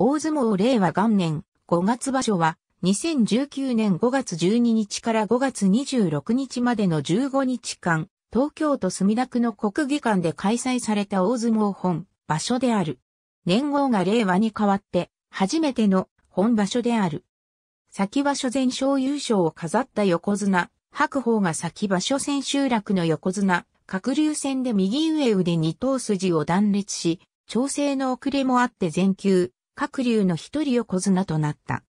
大相撲令和元年5月場所は2019年5月12日から5月26日までの15日間、東京都墨田区の国技館で開催された大相撲本場所である。年号が令和に変わって初めての本場所である。先場所全勝優勝を飾った横綱、白鵬が先場所千秋楽の横綱、角竜戦で右上腕二頭筋を断裂し、調整の遅れもあって全休。各流の一人横綱となった。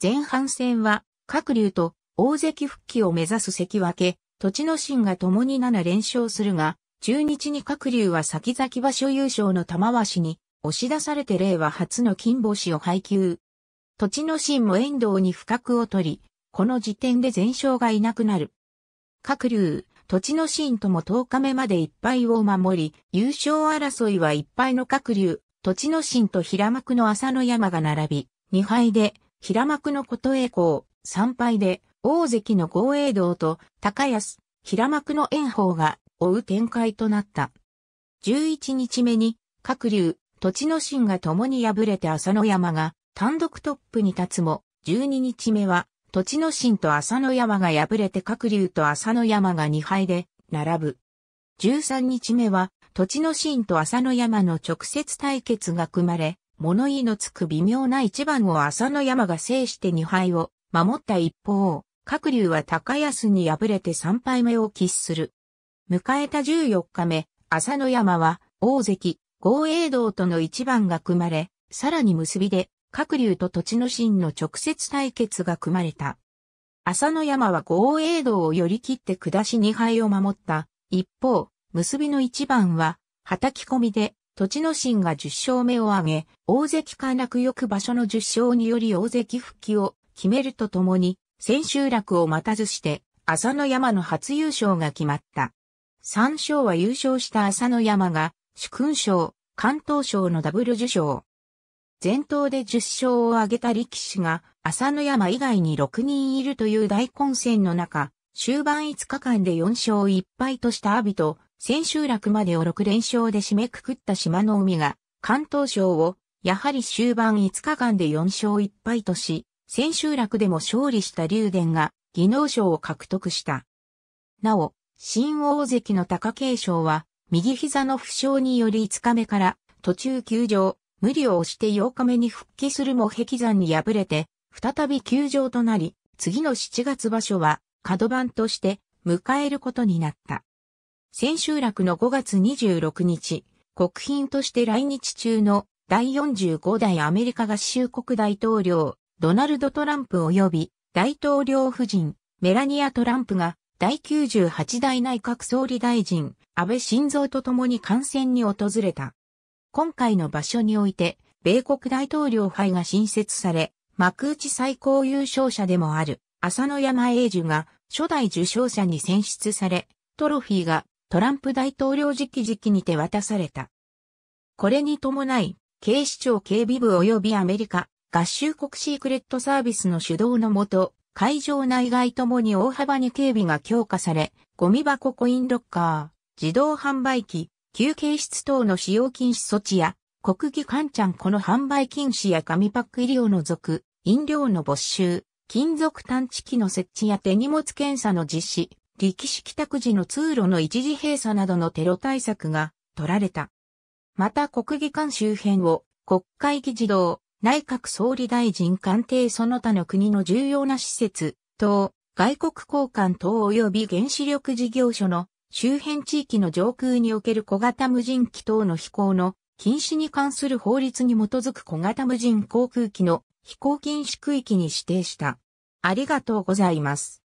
前半戦は、各流と大関復帰を目指す関脇、地の神が共に7連勝するが、中日に各流は先々場所優勝の玉鷲に押し出されて令和初の金星を配給。土地の神も遠藤に不覚を取り、この時点で全勝がいなくなる。各流、地の神とも10日目までぱ敗を守り、優勝争いはぱ敗の各流、栃野心と平幕の浅野山が並び、2敗で平幕の琴栄光、3敗で大関の豪栄道と高安、平幕の炎鵬が追う展開となった。11日目に、各流、栃野心が共に敗れて浅野山が単独トップに立つも、12日目は、栃野心と浅野山が敗れて各流と浅野山が2敗で、並ぶ。13日目は、土地の神と浅野山の直接対決が組まれ、物言いのつく微妙な一番を浅野山が制して2敗を守った一方、各竜は高安に敗れて3敗目を喫する。迎えた14日目、浅野山は、大関、豪栄道との一番が組まれ、さらに結びで、各竜と土地の神の直接対決が組まれた。浅野山は豪栄道を寄り切って下し2敗を守った一方、結びの一番は、はたき込みで、土地の神が10勝目を挙げ、大関陥落く場所の10勝により大関復帰を決めるとともに、千秋楽を待たずして、朝野山の初優勝が決まった。三勝は優勝した朝野山が、主勲賞、関東賞のダブル受賞。全頭で10勝を挙げた力士が、朝野山以外に6人いるという大混戦の中、終盤5日間で4勝1敗とした阿炎と、千秋楽までを6連勝で締めくくった島の海が、関東省を、やはり終盤5日間で4勝1敗とし、千秋楽でも勝利した竜電が、技能賞を獲得した。なお、新大関の高景勝は、右膝の負傷により5日目から、途中休場、無理を押して8日目に復帰するも壁山に敗れて、再び休場となり、次の7月場所は、角番として迎えることになった。千秋楽の5月26日、国賓として来日中の第45代アメリカ合衆国大統領、ドナルド・トランプ及び大統領夫人、メラニア・トランプが第98代内閣総理大臣、安倍晋三と共に感染に訪れた。今回の場所において、米国大統領杯が新設され、幕内最高優勝者でもある、浅野山英樹が初代受賞者に選出され、トロフィーがトランプ大統領時期時期にて渡された。これに伴い、警視庁警備部及びアメリカ合衆国シークレットサービスの主導のもと、会場内外ともに大幅に警備が強化され、ゴミ箱コインロッカー、自動販売機、休憩室等の使用禁止措置や、国技館ちゃんこの販売禁止や紙パック医療を除く、飲料の没収、金属探知機の設置や手荷物検査の実施、力士帰宅時の通路の一時閉鎖などのテロ対策が取られた。また国技館周辺を国会議事堂、内閣総理大臣官邸その他の国の重要な施設、等、外国交換等及び原子力事業所の周辺地域の上空における小型無人機等の飛行の禁止に関する法律に基づく小型無人航空機の飛行禁止区域に指定した。ありがとうございます。